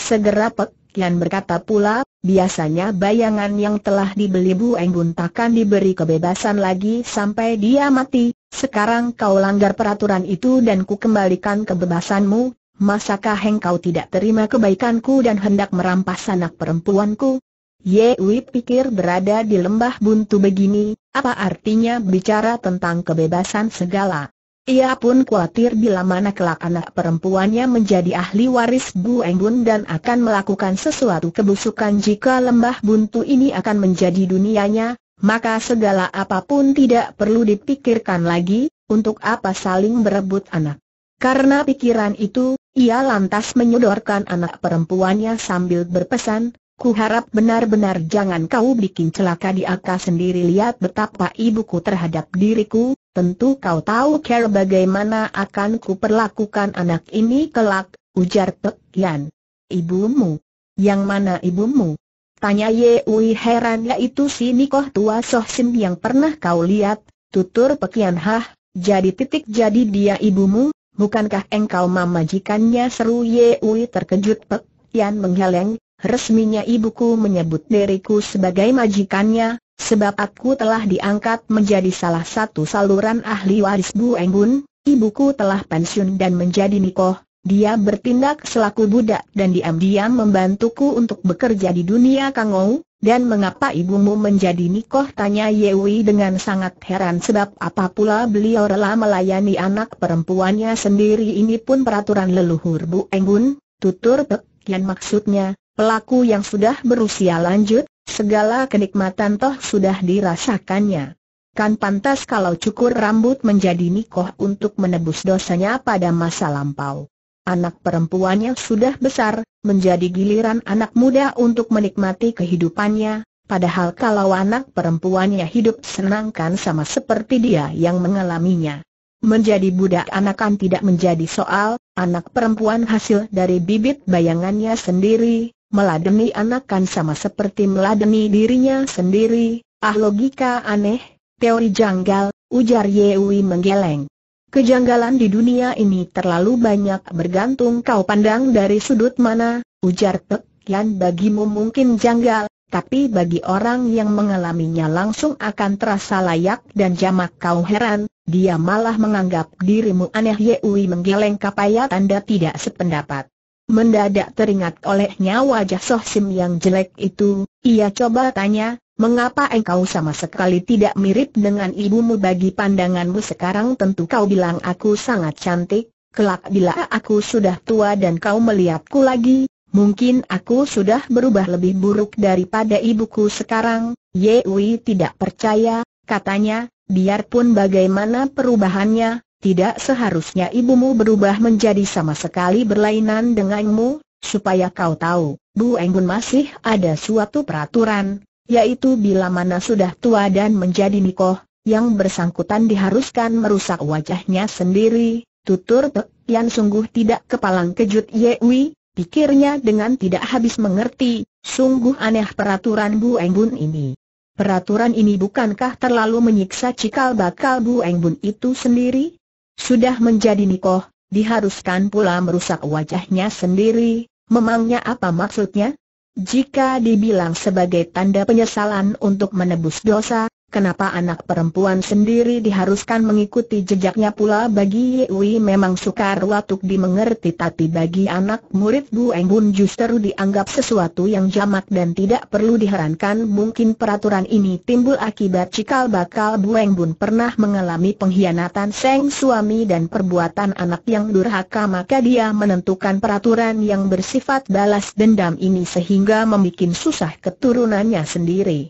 Segera Pek Yan berkata pula, biasanya bayangan yang telah dibeli Bu Eng Bun takkan diberi kebebasan lagi sampai dia mati, sekarang kau langgar peraturan itu dan ku kembalikan kebebasanmu, masakah engkau tidak terima kebaikanku dan hendak merampas anak perempuanku? Ye Wei pikir berada di lembah buntu begini, apa artinya bicara tentang kebebasan segala? Ia pun khawatir bila mana kelak anak perempuannya menjadi ahli waris Bu Enggun dan akan melakukan sesuatu kebusukan jika lembah buntu ini akan menjadi dunianya, maka segala apapun tidak perlu dipikirkan lagi, untuk apa saling berebut anak. Karena pikiran itu, ia lantas menyodorkan anak perempuannya sambil berpesan, ku harap benar-benar jangan kau bikin celaka di akal sendiri lihat betapa ibuku terhadap diriku, tentu kau tahu care bagaimana akan ku perlakukan anak ini kelak, ujar Pek Yan. Ibumu? Yang mana ibumu? Tanya Ye Yewi heran yaitu si Nikoh tua Soh Sim yang pernah kau lihat, tutur Pek Yan hah, jadi titik jadi dia ibumu, Bukankah engkau memajikannya seru Ye Ui terkejut Pek Yan menghaleng, resminya ibuku menyebut diriku sebagai majikannya, sebab aku telah diangkat menjadi salah satu saluran ahli waris Bu Engbun, ibuku telah pensiun dan menjadi nikoh, dia bertindak selaku budak dan diam-diam membantuku untuk bekerja di dunia Kangou, dan mengapa ibumu menjadi nikoh? Tanya Yewi dengan sangat heran sebab apa pula beliau rela melayani anak perempuannya sendiri ini pun peraturan leluhur Bu Enggun, tutur Pek Yan maksudnya, pelaku yang sudah berusia lanjut, segala kenikmatan toh sudah dirasakannya. Kan pantas kalau cukur rambut menjadi nikoh untuk menebus dosanya pada masa lampau. Anak perempuannya sudah besar, menjadi giliran anak muda untuk menikmati kehidupannya, padahal kalau anak perempuannya hidup senangkan sama seperti dia yang mengalaminya. Menjadi budak anak kan tidak menjadi soal, anak perempuan hasil dari bibit bayangannya sendiri, meladeni anak kan sama seperti meladeni dirinya sendiri, ah logika aneh, teori janggal, ujar Yewi menggeleng. Kejanggalan di dunia ini terlalu banyak bergantung kau pandang dari sudut mana, ujar Pek Yan bagimu mungkin janggal, tapi bagi orang yang mengalaminya langsung akan terasa layak dan jamak kau heran, dia malah menganggap dirimu aneh Yewi menggeleng kapaya tanda tidak sependapat. Mendadak teringat olehnya wajah Soh Sim yang jelek itu, ia coba tanya, Mengapa engkau sama sekali tidak mirip dengan ibumu bagi pandanganmu sekarang tentu kau bilang aku sangat cantik, kelak bila aku sudah tua dan kau melihatku lagi, mungkin aku sudah berubah lebih buruk daripada ibuku sekarang, Yewi tidak percaya, katanya, biarpun bagaimana perubahannya, tidak seharusnya ibumu berubah menjadi sama sekali berlainan denganmu, supaya kau tahu, Bu Enggun masih ada suatu peraturan, yaitu bila mana sudah tua dan menjadi nikoh, yang bersangkutan diharuskan merusak wajahnya sendiri, tutur Tek Yan sungguh tidak kepalang kejut Ye Wi, pikirnya dengan tidak habis mengerti, sungguh aneh peraturan Bu enggun ini. Peraturan ini bukankah terlalu menyiksa cikal bakal Bu enggun itu sendiri? Sudah menjadi nikoh, diharuskan pula merusak wajahnya sendiri, memangnya apa maksudnya? Jika dibilang sebagai tanda penyesalan untuk menebus dosa, Kenapa anak perempuan sendiri diharuskan mengikuti jejaknya pula bagi Yewi memang sukar untuk dimengerti tapi bagi anak murid Bu Enggun justru dianggap sesuatu yang jamak dan tidak perlu diherankan mungkin peraturan ini timbul akibat cikal bakal Bu Enggun pernah mengalami pengkhianatan seng suami dan perbuatan anak yang durhaka maka dia menentukan peraturan yang bersifat balas dendam ini sehingga membuat susah keturunannya sendiri.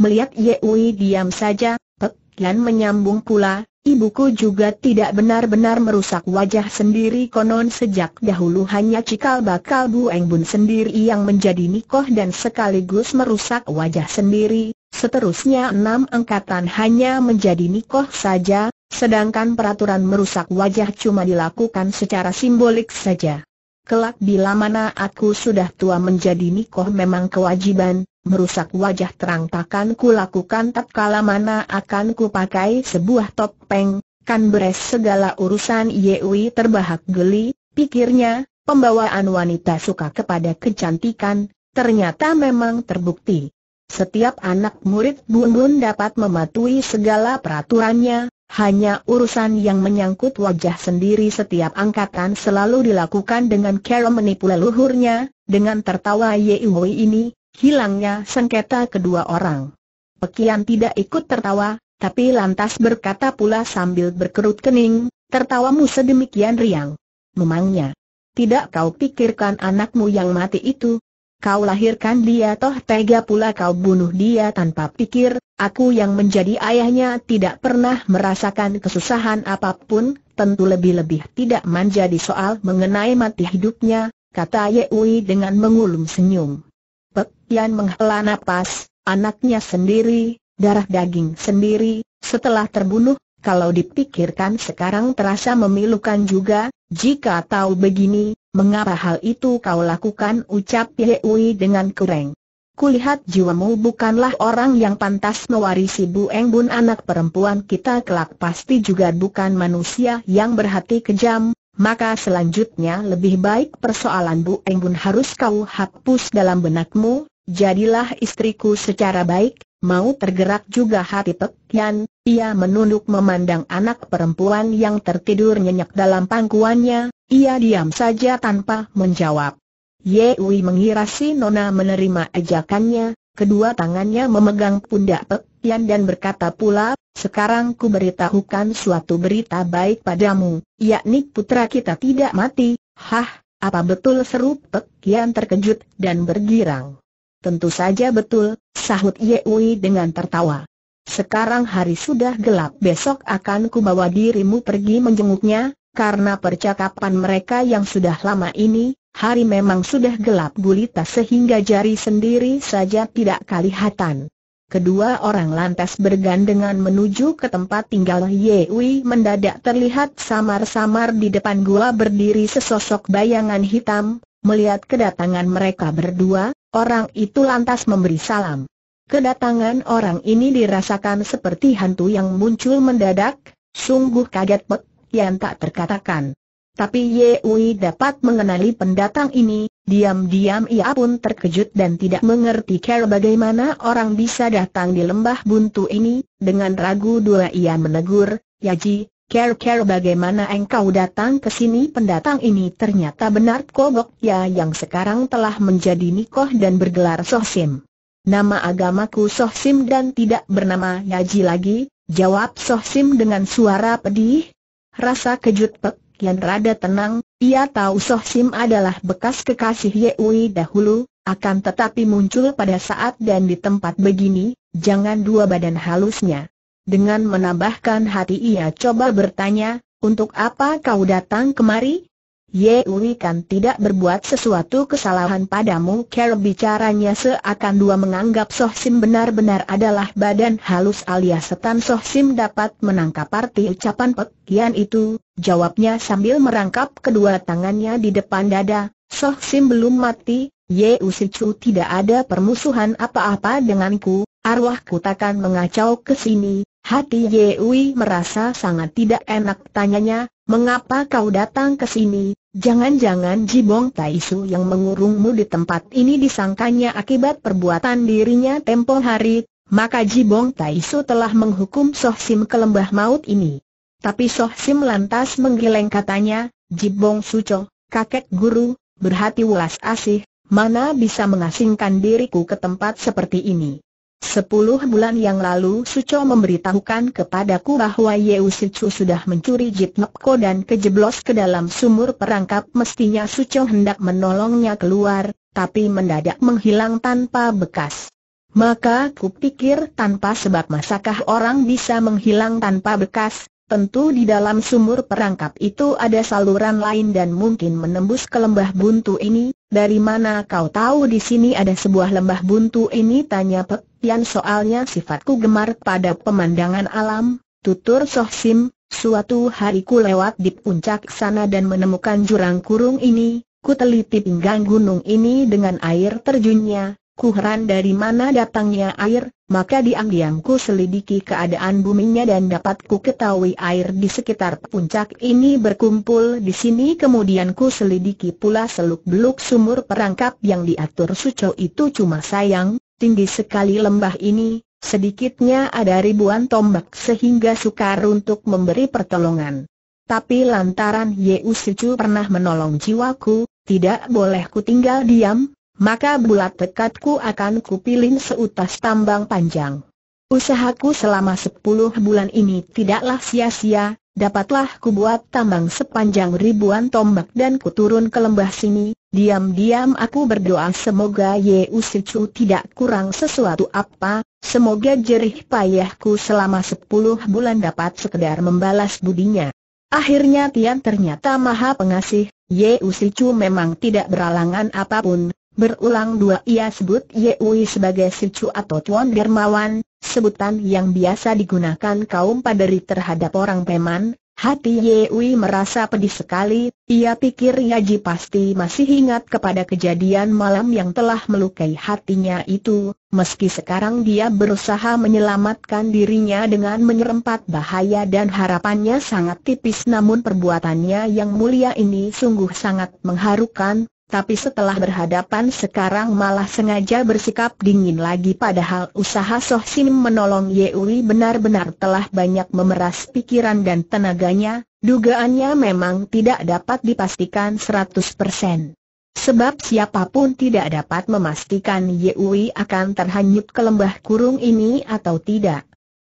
Melihat Ye Ui diam saja, Pek dan menyambung pula, ibuku juga tidak benar-benar merusak wajah sendiri konon sejak dahulu hanya cikal bakal Bu Eng Bun sendiri yang menjadi nikoh dan sekaligus merusak wajah sendiri, seterusnya enam angkatan hanya menjadi nikoh saja, sedangkan peraturan merusak wajah cuma dilakukan secara simbolik saja. Kelak bila mana aku sudah tua menjadi nikoh memang kewajiban, merusak wajah terang takkan ku lakukan kala mana akan kupakai sebuah topeng, kan beres segala urusan Yewi terbahak geli, pikirnya, pembawaan wanita suka kepada kecantikan, ternyata memang terbukti. Setiap anak murid Bun Bun dapat mematuhi segala peraturannya, hanya urusan yang menyangkut wajah sendiri setiap angkatan selalu dilakukan dengan cara menipu leluhurnya, dengan tertawa Yewi ini, hilangnya sengketa kedua orang. Pekian tidak ikut tertawa, tapi lantas berkata pula sambil berkerut kening, tertawamu sedemikian riang. Memangnya, tidak kau pikirkan anakmu yang mati itu? Kau lahirkan dia toh tega pula kau bunuh dia tanpa pikir, aku yang menjadi ayahnya tidak pernah merasakan kesusahan apapun, tentu lebih-lebih tidak menjadi soal mengenai mati hidupnya, kata Yewi dengan mengulum senyum. Pek Yan menghela napas, anaknya sendiri, darah daging sendiri, setelah terbunuh, kalau dipikirkan sekarang terasa memilukan juga, jika tahu begini, mengapa hal itu kau lakukan ucap Yehui dengan kureng. Kulihat jiwamu bukanlah orang yang pantas mewarisi Bu Eng Bun anak perempuan kita kelak pasti juga bukan manusia yang berhati kejam, maka selanjutnya lebih baik persoalan Bu Engbun harus kau hapus dalam benakmu, jadilah istriku secara baik, mau tergerak juga hati Pek Yan, ia menunduk memandang anak perempuan yang tertidur nyenyak dalam pangkuannya, ia diam saja tanpa menjawab. Yewi mengira si Nona menerima ajakannya, Kedua tangannya memegang pundak Pek Tian dan berkata pula, sekarang ku beritahukan suatu berita baik padamu, yakni putra kita tidak mati, hah, apa betul seru Pek Tian terkejut dan bergirang. Tentu saja betul, sahut Yewi dengan tertawa. Sekarang hari sudah gelap besok akan kubawa dirimu pergi menjenguknya, karena percakapan mereka yang sudah lama ini, hari memang sudah gelap gulita sehingga jari sendiri saja tidak kelihatan. Kedua orang lantas bergandengan menuju ke tempat tinggal Yewi mendadak terlihat samar-samar di depan gua berdiri sesosok bayangan hitam, melihat kedatangan mereka berdua, orang itu lantas memberi salam. Kedatangan orang ini dirasakan seperti hantu yang muncul mendadak, sungguh kaget pek, yang tak terkatakan. Tapi Yewi dapat mengenali pendatang ini, diam-diam ia pun terkejut dan tidak mengerti cara bagaimana orang bisa datang di lembah buntu ini, dengan ragu dua ia menegur, Yaji, care-care bagaimana engkau datang ke sini pendatang ini ternyata benar kobok ya yang sekarang telah menjadi nikoh dan bergelar sohsim. Nama agamaku sohsim dan tidak bernama Yaji lagi, jawab sohsim dengan suara pedih. Rasa kejut pek yang rada tenang, ia tahu Soh Sim adalah bekas kekasih Ye Ui dahulu, akan tetapi muncul pada saat dan di tempat begini, jangan dua badan halusnya. Dengan menambahkan hati ia coba bertanya, untuk apa kau datang kemari? Ye Yewi kan tidak berbuat sesuatu kesalahan padamu Cara bicaranya seakan dua menganggap Soh Sim benar-benar adalah badan halus alias setan Soh Sim dapat menangkap arti ucapan Pek itu Jawabnya sambil merangkap kedua tangannya di depan dada Soh Sim belum mati, Ye si Chu tidak ada permusuhan apa-apa denganku Arwahku takkan mengacau ke sini Hati Yewi merasa sangat tidak enak tanyanya Mengapa kau datang ke sini? Jangan-jangan Jibong Taisu yang mengurungmu di tempat ini disangkanya akibat perbuatan dirinya tempo hari, maka Jibong Taisu telah menghukum Soh Sim ke lembah maut ini. Tapi Soh Sim lantas menggeleng katanya, Jibong Suco, kakek guru, berhati welas asih, mana bisa mengasingkan diriku ke tempat seperti ini. Sepuluh bulan yang lalu Suco memberitahukan kepadaku bahwa Yeu sudah mencuri Jit Nepko dan kejeblos ke dalam sumur perangkap mestinya Suco hendak menolongnya keluar, tapi mendadak menghilang tanpa bekas. Maka kupikir tanpa sebab masakah orang bisa menghilang tanpa bekas, Tentu di dalam sumur perangkap itu ada saluran lain dan mungkin menembus ke lembah buntu ini. Dari mana kau tahu di sini ada sebuah lembah buntu ini? Tanya Pek Tian soalnya sifatku gemar pada pemandangan alam. Tutur Soh Sim, suatu hari ku lewat di puncak sana dan menemukan jurang kurung ini. Ku teliti pinggang gunung ini dengan air terjunnya, Kuheran dari mana datangnya air, maka diam-diam ku selidiki keadaan buminya dan dapat ku ketahui air di sekitar puncak ini berkumpul di sini kemudian ku selidiki pula seluk-beluk sumur perangkap yang diatur Suco itu cuma sayang, tinggi sekali lembah ini, sedikitnya ada ribuan tombak sehingga sukar untuk memberi pertolongan. Tapi lantaran Yeu Sucu pernah menolong jiwaku, tidak boleh ku tinggal diam, maka bulat tekadku akan kupilin seutas tambang panjang. Usahaku selama sepuluh bulan ini tidaklah sia-sia, dapatlah kubuat tambang sepanjang ribuan tombak dan kuturun ke lembah sini, diam-diam aku berdoa semoga Ye Usicu tidak kurang sesuatu apa, semoga jerih payahku selama sepuluh bulan dapat sekedar membalas budinya. Akhirnya Tian ternyata maha pengasih, Ye Usicu memang tidak beralangan apapun, Berulang dua ia sebut Yewi sebagai Sicu atau Tuan Dermawan, sebutan yang biasa digunakan kaum paderi terhadap orang Peman. Hati Yewi merasa pedih sekali, ia pikir Yaji pasti masih ingat kepada kejadian malam yang telah melukai hatinya itu, meski sekarang dia berusaha menyelamatkan dirinya dengan menyerempat bahaya dan harapannya sangat tipis namun perbuatannya yang mulia ini sungguh sangat mengharukan, tapi setelah berhadapan sekarang malah sengaja bersikap dingin lagi padahal usaha Soh Sim menolong Yeuri benar-benar telah banyak memeras pikiran dan tenaganya, dugaannya memang tidak dapat dipastikan 100%. Sebab siapapun tidak dapat memastikan Yeui akan terhanyut ke lembah kurung ini atau tidak.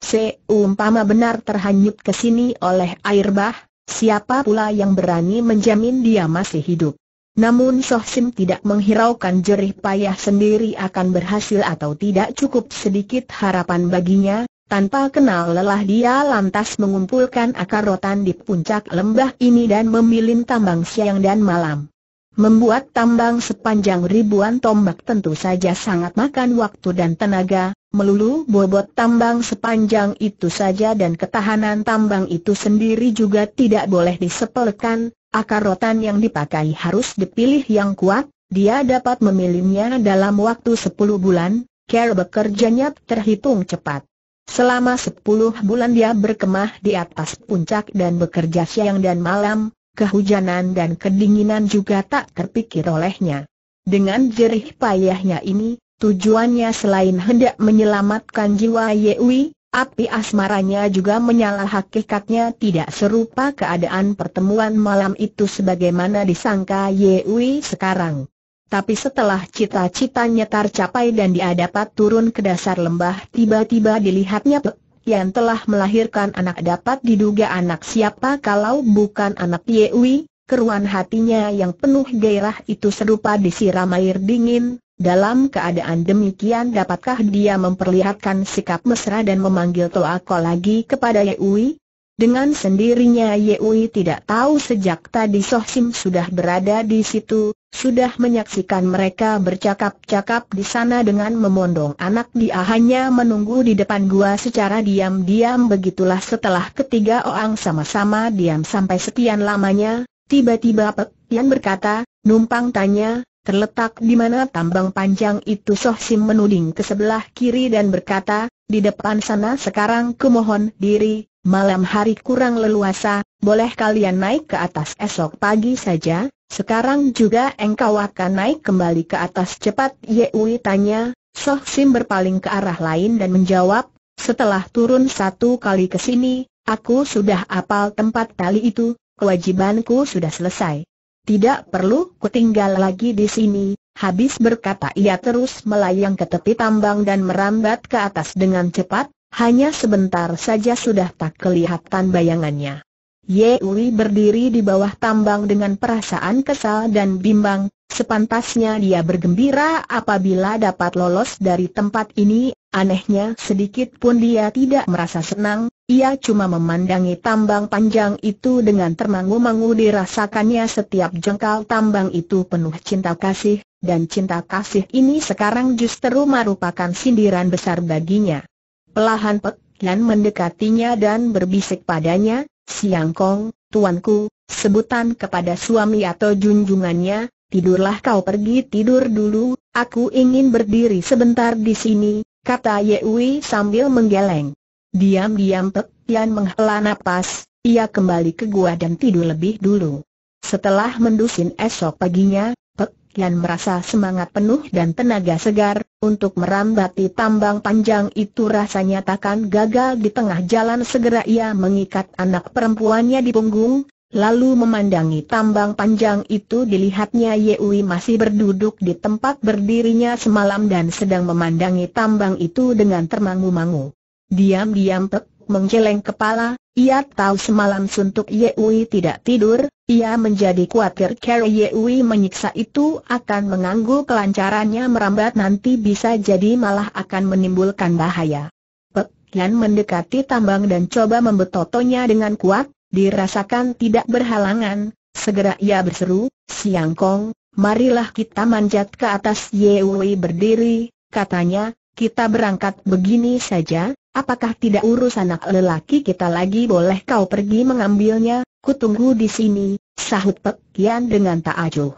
Seumpama benar terhanyut ke sini oleh air bah, siapa pula yang berani menjamin dia masih hidup? Namun Soh Sim tidak menghiraukan jerih payah sendiri akan berhasil atau tidak cukup sedikit harapan baginya, tanpa kenal lelah dia lantas mengumpulkan akar rotan di puncak lembah ini dan memilin tambang siang dan malam. Membuat tambang sepanjang ribuan tombak tentu saja sangat makan waktu dan tenaga, melulu bobot tambang sepanjang itu saja dan ketahanan tambang itu sendiri juga tidak boleh disepelekan, Akar rotan yang dipakai harus dipilih yang kuat, dia dapat memilihnya dalam waktu 10 bulan, care bekerjanya terhitung cepat. Selama 10 bulan dia berkemah di atas puncak dan bekerja siang dan malam, kehujanan dan kedinginan juga tak terpikir olehnya. Dengan jerih payahnya ini, tujuannya selain hendak menyelamatkan jiwa Yewi, Api asmaranya juga menyala hakikatnya tidak serupa keadaan pertemuan malam itu sebagaimana disangka Yewi sekarang. Tapi setelah cita-citanya tercapai dan dia dapat turun ke dasar lembah tiba-tiba dilihatnya Pe, yang telah melahirkan anak dapat diduga anak siapa kalau bukan anak Yewi, keruan hatinya yang penuh gairah itu serupa disiram air dingin, dalam keadaan demikian dapatkah dia memperlihatkan sikap mesra dan memanggil Toako lagi kepada Yeui? Dengan sendirinya Yeui tidak tahu sejak tadi Soh Sim sudah berada di situ, sudah menyaksikan mereka bercakap-cakap di sana dengan memondong anak dia hanya menunggu di depan gua secara diam-diam begitulah setelah ketiga orang sama-sama diam sampai sekian lamanya, tiba-tiba Pek Yan berkata, numpang tanya, terletak di mana tambang panjang itu Soh Sim menuding ke sebelah kiri dan berkata, di depan sana sekarang kumohon diri, malam hari kurang leluasa, boleh kalian naik ke atas esok pagi saja, sekarang juga engkau akan naik kembali ke atas cepat Yewi tanya, Soh Sim berpaling ke arah lain dan menjawab, setelah turun satu kali ke sini, aku sudah apal tempat tali itu, kewajibanku sudah selesai. Tidak perlu kutinggal lagi di sini, habis berkata ia terus melayang ke tepi tambang dan merambat ke atas dengan cepat, hanya sebentar saja sudah tak kelihatan bayangannya. Yewi berdiri di bawah tambang dengan perasaan kesal dan bimbang, sepantasnya dia bergembira apabila dapat lolos dari tempat ini, Anehnya sedikit pun dia tidak merasa senang, ia cuma memandangi tambang panjang itu dengan termangu-mangu dirasakannya setiap jengkal tambang itu penuh cinta kasih, dan cinta kasih ini sekarang justru merupakan sindiran besar baginya. Pelahan Pek mendekatinya dan berbisik padanya, Siang Kong, tuanku, sebutan kepada suami atau junjungannya, tidurlah kau pergi tidur dulu, aku ingin berdiri sebentar di sini, kata Yewi sambil menggeleng. Diam-diam Pek Tian menghela napas, ia kembali ke gua dan tidur lebih dulu. Setelah mendusin esok paginya, Pek Tian merasa semangat penuh dan tenaga segar, untuk merambati tambang panjang itu rasanya takkan gagal di tengah jalan segera ia mengikat anak perempuannya di punggung, Lalu memandangi tambang panjang itu dilihatnya Yewi masih berduduk di tempat berdirinya semalam dan sedang memandangi tambang itu dengan termangu-mangu. Diam-diam Pek menggeleng kepala, ia tahu semalam suntuk Yewi tidak tidur, ia menjadi khawatir kalau Yewi menyiksa itu akan mengganggu kelancarannya merambat nanti bisa jadi malah akan menimbulkan bahaya. Pek Yan mendekati tambang dan coba membetotonya dengan kuat, dirasakan tidak berhalangan, segera ia berseru, Siang Kong, marilah kita manjat ke atas Yewi berdiri, katanya, kita berangkat begini saja, apakah tidak urus anak lelaki kita lagi boleh kau pergi mengambilnya, kutunggu di sini, sahut Pek Kian dengan Ye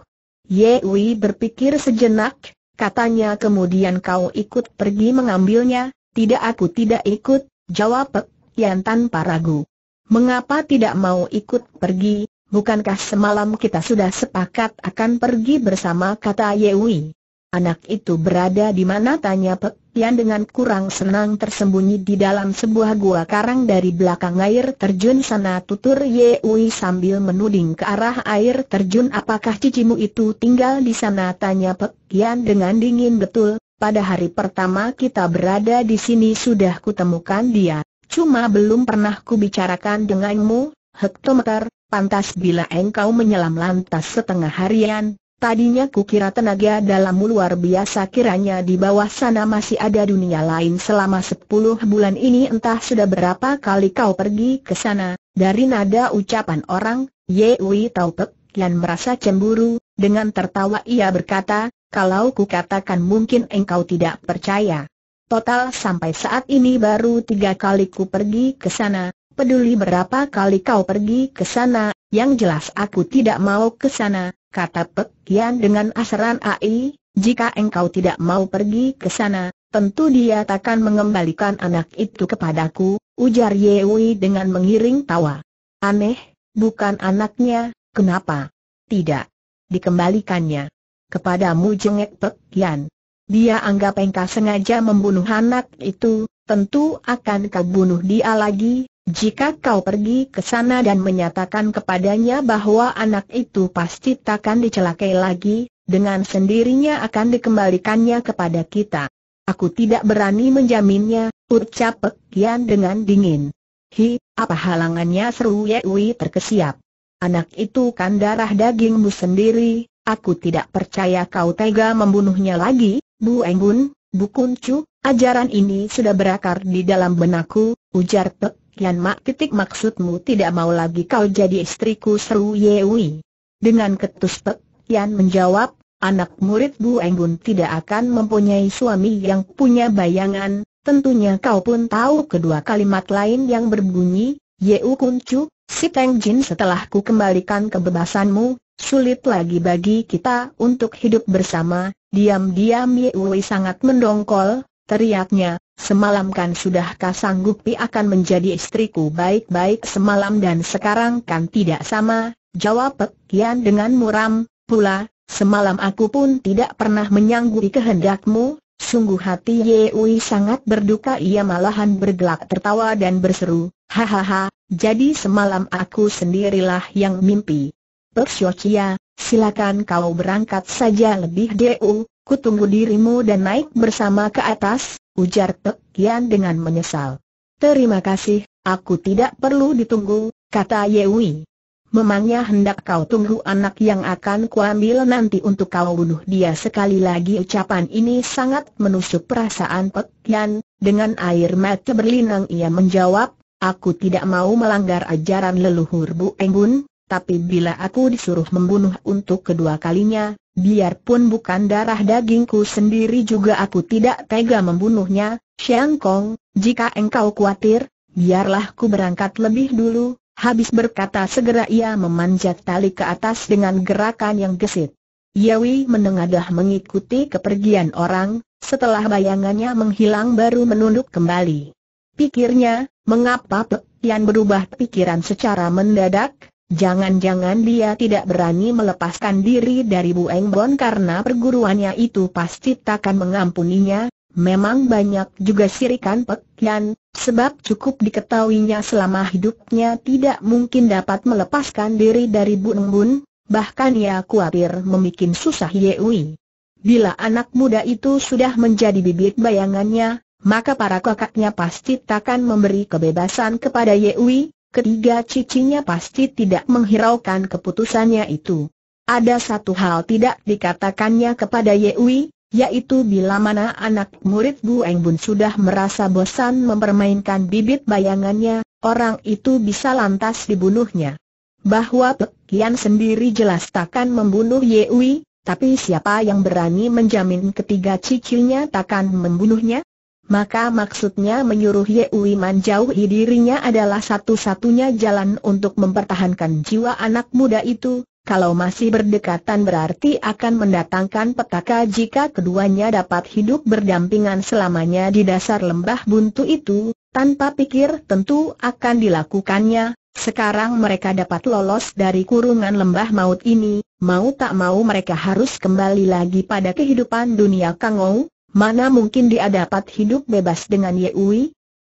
Yewi berpikir sejenak, Katanya kemudian kau ikut pergi mengambilnya, tidak aku tidak ikut, jawab Pek Kian tanpa ragu. Mengapa tidak mau ikut pergi? Bukankah semalam kita sudah sepakat akan pergi bersama kata Yewi? Anak itu berada di mana tanya Pek Tian dengan kurang senang tersembunyi di dalam sebuah gua karang dari belakang air terjun sana tutur Yewi sambil menuding ke arah air terjun apakah cicimu itu tinggal di sana tanya Pek Tian dengan dingin betul, pada hari pertama kita berada di sini sudah kutemukan dia. Cuma belum pernah ku bicarakan denganmu, hektometer, pantas bila engkau menyelam lantas setengah harian, tadinya ku kira tenaga dalammu luar biasa kiranya di bawah sana masih ada dunia lain selama sepuluh bulan ini entah sudah berapa kali kau pergi ke sana, dari nada ucapan orang, Ye Wei Taupek, yang merasa cemburu, dengan tertawa ia berkata, kalau ku katakan mungkin engkau tidak percaya. Total sampai saat ini baru tiga kali ku pergi ke sana, peduli berapa kali kau pergi ke sana, yang jelas aku tidak mau ke sana, kata Pek Kian dengan asaran AI, jika engkau tidak mau pergi ke sana, tentu dia takkan mengembalikan anak itu kepadaku, ujar Yewi dengan mengiring tawa. Aneh, bukan anaknya, kenapa? Tidak. Dikembalikannya. Kepadamu jengek Pek Kian. Dia anggap engkau sengaja membunuh anak itu, tentu akan kau bunuh dia lagi, jika kau pergi ke sana dan menyatakan kepadanya bahwa anak itu pasti takkan dicelakai lagi, dengan sendirinya akan dikembalikannya kepada kita. Aku tidak berani menjaminnya, ucap Pekian dengan dingin. Hi, apa halangannya seru Yewi terkesiap. Anak itu kan darah dagingmu sendiri, aku tidak percaya kau tega membunuhnya lagi, Bu Enggun, Bu Kuncu, ajaran ini sudah berakar di dalam benakku, ujar Pek Yan Mak titik maksudmu tidak mau lagi kau jadi istriku seru Yewi. Dengan ketus Pek Yan menjawab, anak murid Bu Enggun tidak akan mempunyai suami yang punya bayangan, tentunya kau pun tahu kedua kalimat lain yang berbunyi, Yeu Kuncu, si Teng Jin setelah ku kembalikan kebebasanmu, sulit lagi bagi kita untuk hidup bersama, Diam-diam Ye Wei sangat mendongkol, teriaknya, semalam kan sudah kau sanggupi akan menjadi istriku baik-baik semalam dan sekarang kan tidak sama, jawab Pek Kian dengan muram, pula, semalam aku pun tidak pernah menyanggupi kehendakmu, sungguh hati Ye Wei sangat berduka ia malahan bergelak tertawa dan berseru, hahaha, jadi semalam aku sendirilah yang mimpi. Persiocia, silakan kau berangkat saja lebih dulu, kutunggu dirimu dan naik bersama ke atas, ujar Pek Kian dengan menyesal. Terima kasih, aku tidak perlu ditunggu, kata Yewi. Memangnya hendak kau tunggu anak yang akan kuambil nanti untuk kau bunuh dia sekali lagi ucapan ini sangat menusuk perasaan Pek Kian, dengan air mata berlinang ia menjawab, Aku tidak mau melanggar ajaran leluhur Bu Enggun, tapi bila aku disuruh membunuh untuk kedua kalinya, biarpun bukan darah dagingku sendiri juga aku tidak tega membunuhnya, Xiang Kong, jika engkau khawatir, biarlah ku berangkat lebih dulu, habis berkata segera ia memanjat tali ke atas dengan gerakan yang gesit. Yawi menengadah mengikuti kepergian orang, setelah bayangannya menghilang baru menunduk kembali. Pikirnya, mengapa Pek Tian berubah pikiran secara mendadak? Jangan-jangan dia tidak berani melepaskan diri dari Bu Engbon karena perguruannya itu pasti takkan mengampuninya. Memang banyak juga sirikan pekian, sebab cukup diketahuinya selama hidupnya tidak mungkin dapat melepaskan diri dari Bu Engbon, bahkan ia khawatir membuat susah Ye Wei. Bila anak muda itu sudah menjadi bibit bayangannya, maka para kakaknya pasti takkan memberi kebebasan kepada Ye Wei ketiga cicinya pasti tidak menghiraukan keputusannya itu. Ada satu hal tidak dikatakannya kepada Yewi, yaitu bila mana anak murid Bu Eng Bun sudah merasa bosan mempermainkan bibit bayangannya, orang itu bisa lantas dibunuhnya. Bahwa Pek Kian sendiri jelas takkan membunuh Yewi, tapi siapa yang berani menjamin ketiga cicinya takkan membunuhnya? Maka maksudnya menyuruh Ye Yewi menjauhi dirinya adalah satu-satunya jalan untuk mempertahankan jiwa anak muda itu, kalau masih berdekatan berarti akan mendatangkan petaka jika keduanya dapat hidup berdampingan selamanya di dasar lembah buntu itu, tanpa pikir tentu akan dilakukannya, sekarang mereka dapat lolos dari kurungan lembah maut ini, mau tak mau mereka harus kembali lagi pada kehidupan dunia Kangou, Mana mungkin dia dapat hidup bebas dengan Yehui,